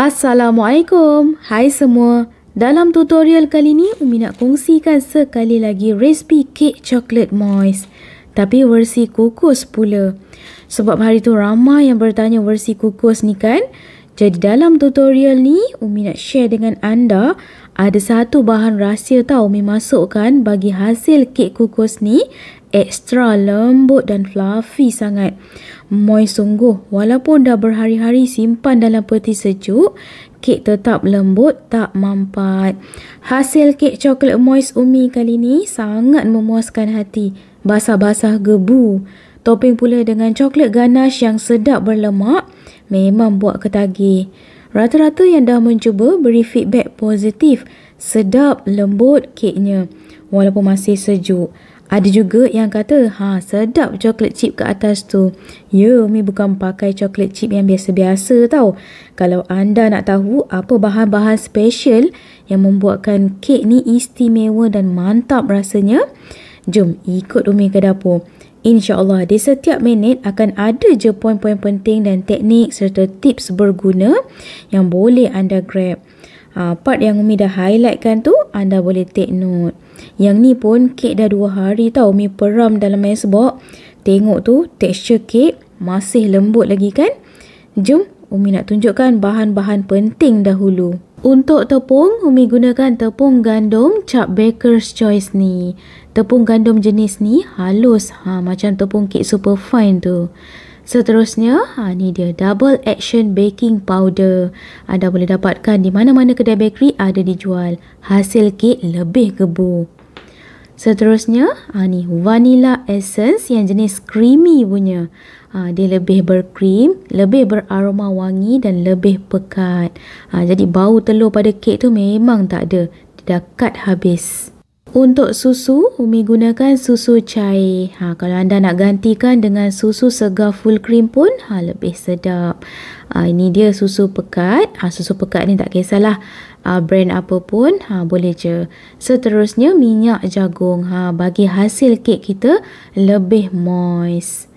Assalamualaikum. Hai semua. Dalam tutorial kali ni, Umi nak kongsikan sekali lagi resipi kek coklat moist. Tapi versi kukus pula. Sebab hari tu ramai yang bertanya versi kukus ni kan. Jadi dalam tutorial ni, Umi nak share dengan anda ada satu bahan rahsia tau Umi masukkan bagi hasil kek kukus ni extra lembut dan fluffy sangat. Moy sungguh, walaupun dah berhari-hari simpan dalam peti sejuk, kek tetap lembut tak mampat. Hasil kek coklat Moy Umi kali ni sangat memuaskan hati. Basah-basah gebu. Topping pula dengan coklat ganas yang sedap berlemak memang buat ketagih. Rata-rata yang dah mencuba beri feedback positif. Sedap lembut keknya. Walaupun masih sejuk. Ada juga yang kata, ha sedap coklat chip ke atas tu. Ya, mi bukan pakai coklat chip yang biasa-biasa tau. Kalau anda nak tahu apa bahan-bahan special yang membuatkan kek ni istimewa dan mantap rasanya, jom ikut Umi ke dapur. InsyaAllah, di setiap minit akan ada je poin-poin penting dan teknik serta tips berguna yang boleh anda grab uh, part yang Umi dah highlightkan tu anda boleh take note. Yang ni pun kek dah dua hari tau Umi peram dalam icebox. Tengok tu texture kek masih lembut lagi kan. Jom Umi nak tunjukkan bahan-bahan penting dahulu. Untuk tepung, Umi gunakan tepung gandum cap baker's choice ni. Tepung gandum jenis ni halus ha, macam tepung kek super fine tu. Seterusnya, ha, ni dia Double Action Baking Powder. Anda boleh dapatkan di mana-mana kedai bakery ada dijual. Hasil kek lebih gebu. Seterusnya, ha, ni Vanilla Essence yang jenis creamy punya. Ha, dia lebih berkrim, lebih beraroma wangi dan lebih pekat. Ha, jadi bau telur pada kek tu memang tak ada. Dia dah cut habis. habis. Untuk susu, Umi gunakan susu cair. Ha, kalau anda nak gantikan dengan susu segar full cream pun ha, lebih sedap. Ha, ini dia susu pekat. Ha, susu pekat ni tak kisahlah ha, brand apa pun ha, boleh je. Seterusnya minyak jagung ha, bagi hasil kek kita lebih moist.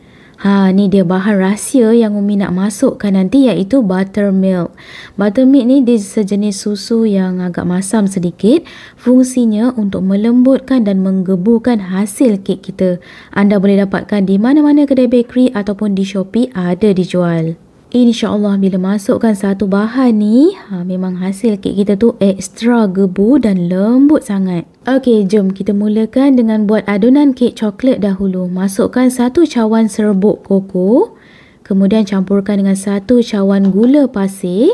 Ha, ni dia bahan rahsia yang Umi nak masukkan nanti iaitu buttermilk. Buttermilk ni dia sejenis susu yang agak masam sedikit. Fungsinya untuk melembutkan dan menggebukan hasil kek kita. Anda boleh dapatkan di mana-mana kedai bakery ataupun di Shopee ada dijual. InsyaAllah bila masukkan satu bahan ni, ha, memang hasil kek kita tu ekstra gebu dan lembut sangat. Okey, jom kita mulakan dengan buat adunan kek coklat dahulu. Masukkan satu cawan serbuk koko, kemudian campurkan dengan satu cawan gula pasir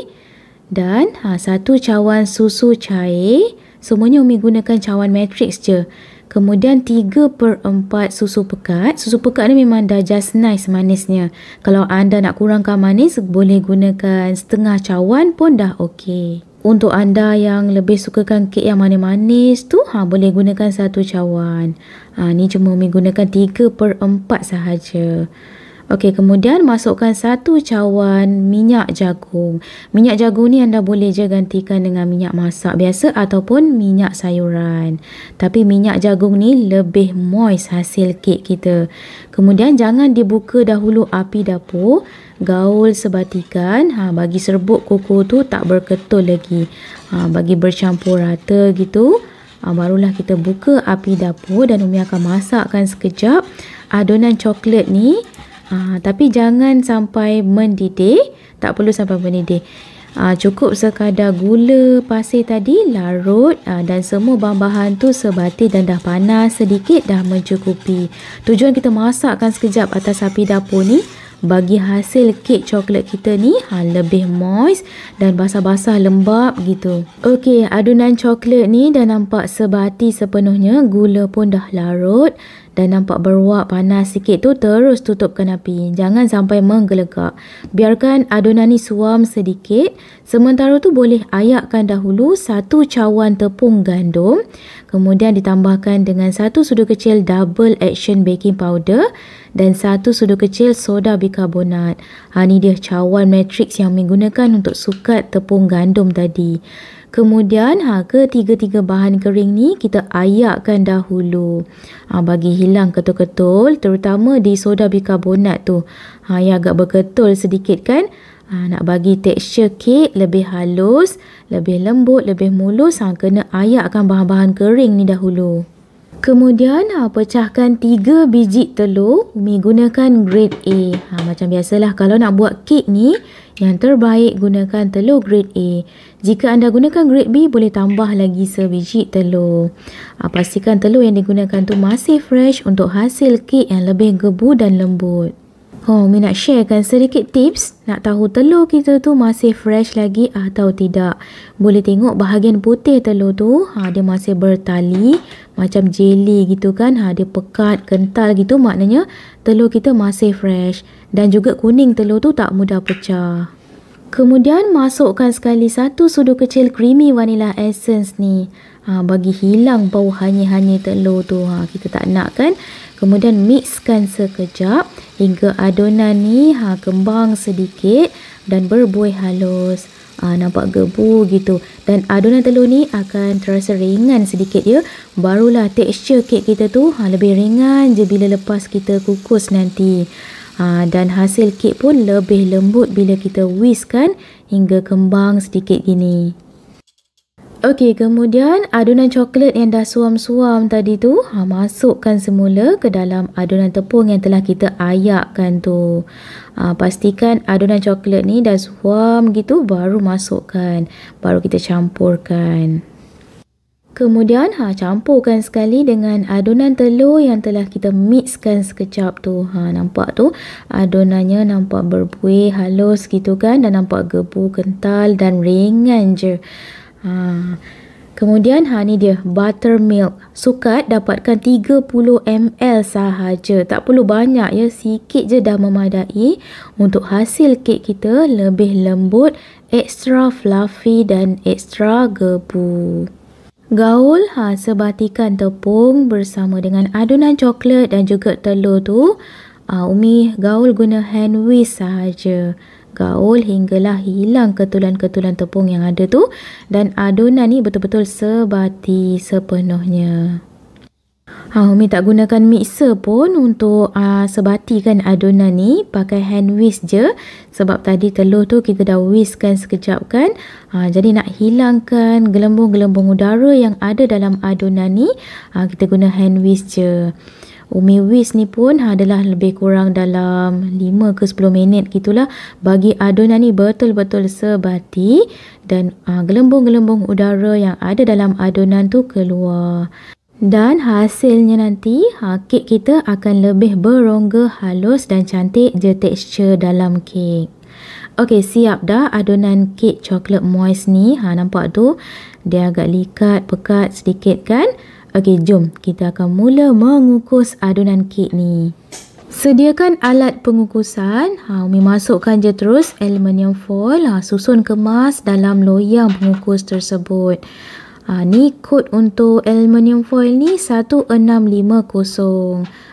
dan ha, satu cawan susu cair. Semuanya Umi gunakan cawan matrix je. Kemudian 3 per 4 susu pekat. Susu pekat ni memang dah just nice manisnya. Kalau anda nak kurangkan manis, boleh gunakan setengah cawan pun dah okey. Untuk anda yang lebih sukakan kek yang manis-manis tu, ha, boleh gunakan satu cawan. Ha, ni cuma menggunakan 3 per 4 sahaja. Okey, kemudian masukkan satu cawan minyak jagung. Minyak jagung ni anda boleh je gantikan dengan minyak masak biasa ataupun minyak sayuran. Tapi minyak jagung ni lebih moist hasil kek kita. Kemudian jangan dibuka dahulu api dapur. Gaul sebatikan ha, bagi serbuk koko tu tak berketul lagi. Ha, bagi bercampur rata gitu. Ha, barulah kita buka api dapur dan Umi akan masakkan sekejap adonan coklat ni Ha, tapi jangan sampai mendidih. Tak perlu sampai mendidih. Ha, cukup sekadar gula pasir tadi larut ha, dan semua bahan-bahan tu sebati dan dah panas sedikit dah mencukupi. Tujuan kita masakkan sekejap atas api dapur ni bagi hasil kek coklat kita ni ha, lebih moist dan basah-basah lembab gitu. Okey, adunan coklat ni dah nampak sebati sepenuhnya. Gula pun dah larut dan nampak beruap panas sikit tu terus tutupkan api. Jangan sampai menggelegak. Biarkan adonan ni suam sedikit. Sementara tu boleh ayakkan dahulu satu cawan tepung gandum. Kemudian ditambahkan dengan satu sudu kecil double action baking powder dan satu sudu kecil soda bikarbonat Ha, ni dia cawan matrix yang menggunakan untuk sukat tepung gandum tadi. Kemudian ha, ketiga-tiga bahan kering ni kita ayakkan dahulu ha, bagi hilang ketul-ketul terutama di soda bikarbonat tu. Ha, yang agak berketul sedikit kan. Ha, nak bagi tekstur kek lebih halus, lebih lembut, lebih mulus ha, kena ayakkan bahan-bahan kering ni dahulu. Kemudian ha, pecahkan tiga biji telur Umi gunakan grade A ha, Macam biasalah kalau nak buat kek ni Yang terbaik gunakan telur grade A jika anda gunakan grade B, boleh tambah lagi sebiji telur. Ah, pastikan telur yang digunakan tu masih fresh untuk hasil kek yang lebih gebu dan lembut. Oh, Mi nak sharekan sedikit tips nak tahu telur kita tu masih fresh lagi atau tidak. Boleh tengok bahagian putih telur tu, ha, dia masih bertali macam jelly gitu kan. Ha, dia pekat, kental gitu maknanya telur kita masih fresh. Dan juga kuning telur tu tak mudah pecah. Kemudian masukkan sekali satu sudu kecil creamy vanilla essence ni. Ha, bagi hilang bau hanya-hanya telur tu. Ha, kita tak nak kan. Kemudian mixkan sekejap hingga adonan ni ha, kembang sedikit dan berbuih halus. Ha, nampak gebu gitu. Dan adonan telur ni akan terasa ringan sedikit ya. Barulah tekstur kek kita tu ha, lebih ringan je bila lepas kita kukus Nanti. Ah, dan hasil kek pun lebih lembut bila kita whisk kan hingga kembang sedikit gini. Okey, kemudian adunan coklat yang dah suam-suam tadi tu ha, masukkan semula ke dalam adunan tepung yang telah kita ayakkan tu. Ha, pastikan adunan coklat ni dah suam gitu baru masukkan, baru kita campurkan. Kemudian ha campurkan sekali dengan adunan telur yang telah kita mixkan sekejap tu. Ha nampak tu adunannya nampak berbuih halus gitu kan dan nampak gebu kental dan ringan je. Ha Kemudian ha ni dia buttermilk. Sukat dapatkan 30 ml sahaja. Tak perlu banyak ya, sikit je dah memadai untuk hasil kek kita lebih lembut, extra fluffy dan extra gebu. Gaul ha sebatikan tepung bersama dengan adunan coklat dan juga telur tu. Ha, Umi gaul guna hand whisk sahaja. Gaul hinggalah hilang ketulan-ketulan tepung yang ada tu dan adunan ni betul-betul sebati sepenuhnya. Ha, Umi tak gunakan mixer pun untuk uh, sebatikan adunan ni pakai hand whisk je sebab tadi telur tu kita dah whiskkan sekejap kan ha, jadi nak hilangkan gelembung-gelembung udara yang ada dalam adunan ni ha, kita guna hand whisk je Umi whisk ni pun ha, adalah lebih kurang dalam 5 ke 10 minit gitulah bagi adunan ni betul-betul sebati dan gelembung-gelembung uh, udara yang ada dalam adunan tu keluar dan hasilnya nanti ha, kek kita akan lebih berongga halus dan cantik je tekstur dalam kek. Okey siap dah adunan kek coklat moist ni. Ha, nampak tu dia agak likat pekat sedikit kan. Okey jom kita akan mula mengukus adunan kek ni. Sediakan alat pengukusan. Ha, Umi masukkan je terus aluminium foil. Ha, susun kemas dalam loyang pengukus tersebut. Ha, ni kod untuk aluminium foil ni 1650.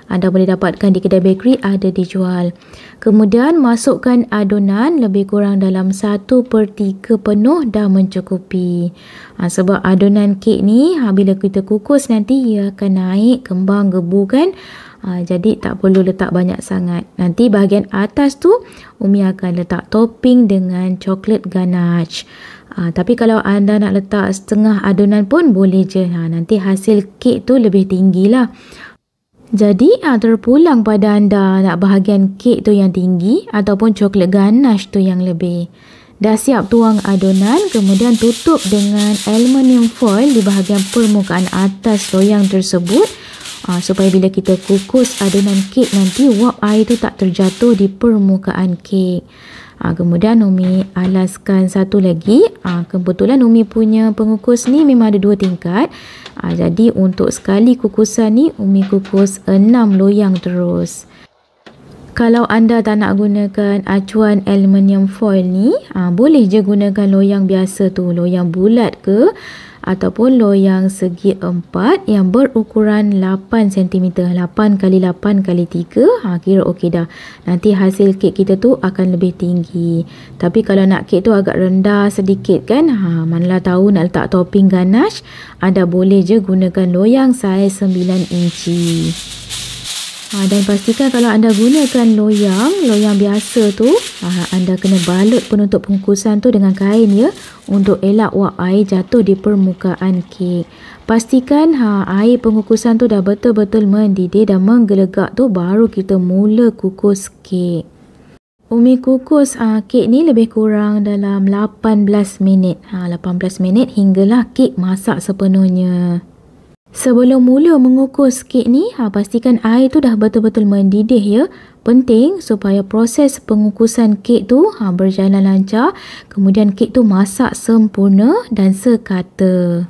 Anda boleh dapatkan di kedai bakery ada dijual. Kemudian masukkan adunan lebih kurang dalam 1 per 3 penuh dah mencukupi. Ha, sebab adunan kek ni ha, bila kita kukus nanti ia akan naik kembang gebu kan. Ha, jadi tak perlu letak banyak sangat. Nanti bahagian atas tu Umi akan letak topping dengan coklat ganache. Ha, tapi kalau anda nak letak setengah adunan pun boleh je. Ha, nanti hasil kek tu lebih tinggi lah. Jadi ha, terpulang pada anda nak bahagian kek tu yang tinggi ataupun coklat ganache tu yang lebih. Dah siap tuang adunan kemudian tutup dengan aluminium foil di bahagian permukaan atas loyang tersebut ha, supaya bila kita kukus adunan kek nanti wap air tu tak terjatuh di permukaan kek ha, kemudian Umi alaskan satu lagi ha, kebetulan Umi punya pengukus ni memang ada dua tingkat ha, jadi untuk sekali kukusan ni Umi kukus enam loyang terus kalau anda tak nak gunakan acuan aluminium foil ni, ha, boleh je gunakan loyang biasa tu, loyang bulat ke, ataupun loyang segi empat yang berukuran 8 cm 8 kali 8 kali 3 ha, kira okey dah nanti hasil kek kita tu akan lebih tinggi tapi kalau nak kek tu agak rendah sedikit kan ha, manalah tahu nak letak topping ganache anda boleh je gunakan loyang saiz 9 inci Ha, dan pastikan kalau anda gunakan loyang, loyang biasa tu, ha, anda kena balut penutup bungkusan tu dengan kain ya untuk elak wak air jatuh di permukaan kek. Pastikan ha, air pengukusan tu dah betul-betul mendidih dan menggelegak tu baru kita mula kukus kek. Umi kukus ha, kek ni lebih kurang dalam 18 minit. Ha, 18 minit hinggalah kek masak sepenuhnya. Sebelum mula mengukus kek ni, ha, pastikan air tu dah betul-betul mendidih ya. Penting supaya proses pengukusan kek tu ha, berjalan lancar. Kemudian kek tu masak sempurna dan sekata.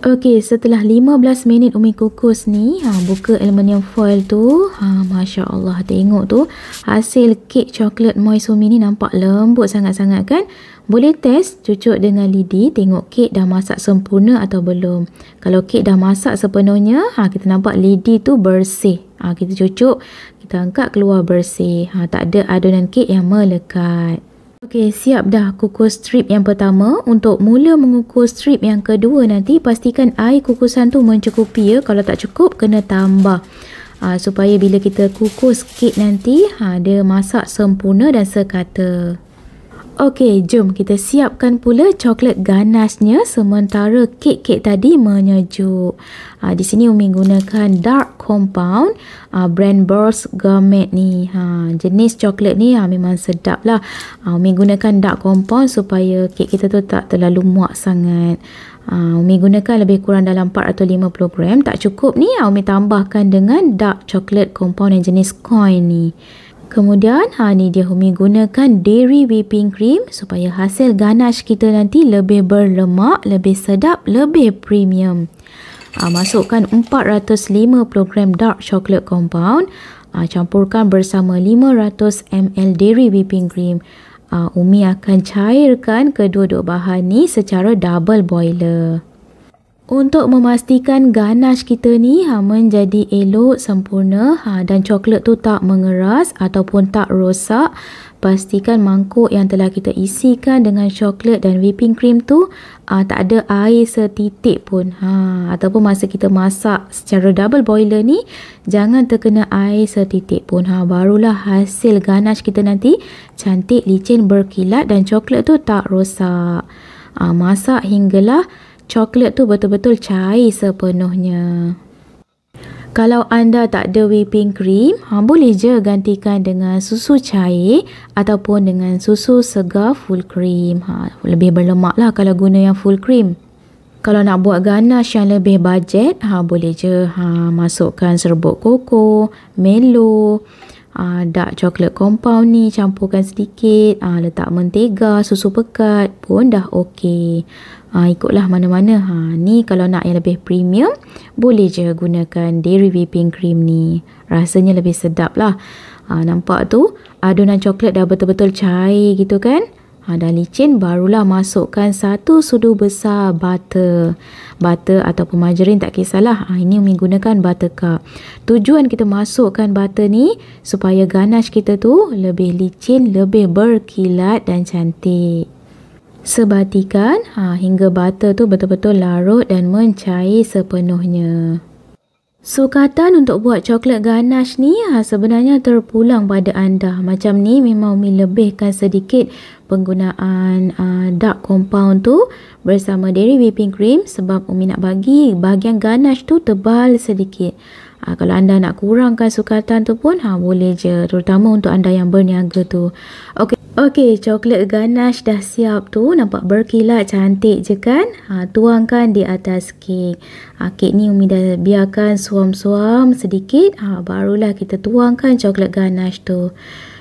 Okey, setelah 15 minit Umi kukus ni, ha buka aluminium foil tu. Ha masya-Allah tengok tu, hasil kek coklat moist Umi ni nampak lembut sangat-sangat kan? Boleh test cucuk dengan lidi tengok kek dah masak sempurna atau belum. Kalau kek dah masak sepenuhnya, ha kita nampak lidi tu bersih. Ha kita cucuk, kita angkat keluar bersih. Ha tak ada adunan kek yang melekat. Okey, siap dah kukus strip yang pertama. Untuk mula mengukus strip yang kedua nanti, pastikan air kukusan tu mencukupi ya. Kalau tak cukup, kena tambah. Ha, supaya bila kita kukus kek nanti, ha, dia masak sempurna dan sekata. Okey, jom kita siapkan pula coklat ganasnya sementara kek-kek tadi menyejuk. Ha, di sini Umi gunakan dark compound uh, brand Burst Gourmet ni. Ha, jenis coklat ni ha, memang sedap lah. Ha, Umi gunakan dark compound supaya kek kita tu tak terlalu muak sangat. Ha, Umi gunakan lebih kurang dalam 4 atau 450 gram. Tak cukup ni, ha, Umi tambahkan dengan dark chocolate compound yang jenis coin ni. Kemudian ha ni dia Humi gunakan dairy whipping cream supaya hasil ganache kita nanti lebih berlemak, lebih sedap, lebih premium. Ha, masukkan 450 gram dark chocolate compound, ha, campurkan bersama 500 ml dairy whipping cream. Ha, Umi akan cairkan kedua-dua bahan ni secara double boiler untuk memastikan ganache kita ni ha menjadi elok sempurna ha dan coklat tu tak mengeras ataupun tak rosak pastikan mangkuk yang telah kita isikan dengan coklat dan whipping cream tu ha, tak ada air setitik pun ha ataupun masa kita masak secara double boiler ni jangan terkena air setitik pun ha barulah hasil ganache kita nanti cantik licin berkilat dan coklat tu tak rosak ha, masak hinggalah lah coklat tu betul-betul cair sepenuhnya. Kalau anda tak ada whipping cream, ha, boleh je gantikan dengan susu cair ataupun dengan susu segar full cream. Ha, lebih berlemak lah kalau guna yang full cream. Kalau nak buat ganache yang lebih bajet, ha, boleh je ha, masukkan serbuk koko, melo, ha, dark coklat compound ni campurkan sedikit, ha, letak mentega, susu pekat pun dah okey ha, ikutlah mana-mana ha, ni kalau nak yang lebih premium boleh je gunakan dairy whipping cream ni rasanya lebih sedap lah ha, nampak tu adunan coklat dah betul-betul cair gitu kan ha, dah licin barulah masukkan satu sudu besar butter butter atau margarin tak kisahlah ha, ini umi gunakan butter cup tujuan kita masukkan butter ni supaya ganache kita tu lebih licin lebih berkilat dan cantik sebatikan ha, hingga butter tu betul-betul larut dan mencair sepenuhnya. Sukatan untuk buat coklat ganache ni ha, sebenarnya terpulang pada anda. Macam ni memang Umi lebihkan sedikit penggunaan ha, dark compound tu bersama dairy whipping cream sebab Umi nak bagi bahagian ganache tu tebal sedikit. Ha, kalau anda nak kurangkan sukatan tu pun ha, boleh je terutama untuk anda yang berniaga tu. Okay. Okey, coklat ganache dah siap tu. Nampak berkilat cantik je kan? Ha, tuangkan di atas kek. Ha, kek ni Umi dah biarkan suam-suam sedikit. Ha, barulah kita tuangkan coklat ganache tu.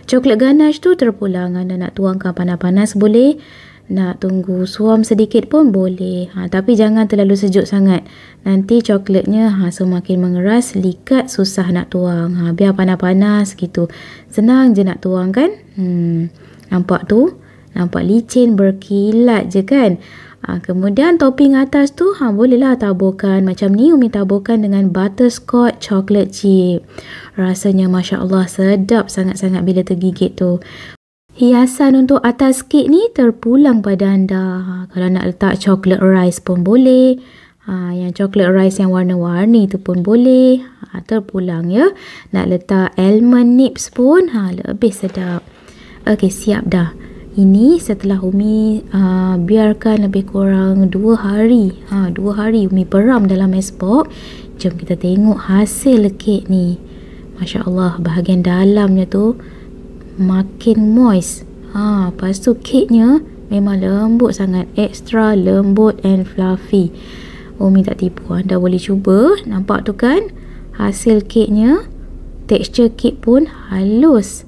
Coklat ganache tu terpulang. Anda nak tuangkan panas-panas boleh. Nak tunggu suam sedikit pun boleh. Ha, tapi jangan terlalu sejuk sangat. Nanti coklatnya ha, semakin mengeras, likat, susah nak tuang. Ha, biar panas-panas gitu. Senang je nak tuang kan? Hmm... Nampak tu? Nampak licin berkilat je kan? Ha, kemudian topping atas tu ha, bolehlah taburkan macam ni Umi taburkan dengan butterscotch chocolate chip. Rasanya Masya Allah sedap sangat-sangat bila tergigit tu. Hiasan untuk atas kek ni terpulang pada anda. Ha, kalau nak letak chocolate rice pun boleh. Ha, yang chocolate rice yang warna-warni tu pun boleh. Ha, terpulang ya. Nak letak almond nips pun ha, lebih sedap. Okey, siap dah. Ini setelah Umi uh, biarkan lebih kurang 2 hari. Ha, 2 hari Umi peram dalam esbok. Jom kita tengok hasil lekit ni. Masya Allah, bahagian dalamnya tu makin moist. Ha, lepas tu keknya memang lembut sangat. Extra lembut and fluffy. Umi tak tipu. Anda boleh cuba. Nampak tu kan? Hasil keknya, texture kek pun Halus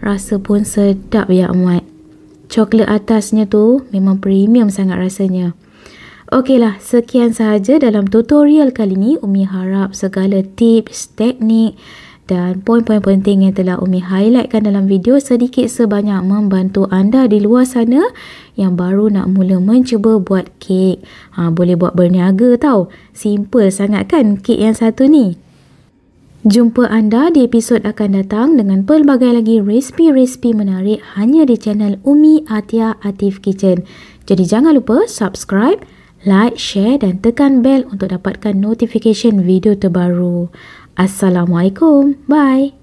rasa pun sedap ya Muat. Coklat atasnya tu memang premium sangat rasanya. lah, sekian sahaja dalam tutorial kali ni. Umi harap segala tips, teknik dan poin-poin penting yang telah Umi highlightkan dalam video sedikit sebanyak membantu anda di luar sana yang baru nak mula mencuba buat kek. Ha, boleh buat berniaga tau. Simple sangat kan kek yang satu ni. Jumpa anda di episod akan datang dengan pelbagai lagi resipi-resipi menarik hanya di channel Umi Atia Atif Kitchen. Jadi jangan lupa subscribe, like, share dan tekan bell untuk dapatkan notification video terbaru. Assalamualaikum. Bye.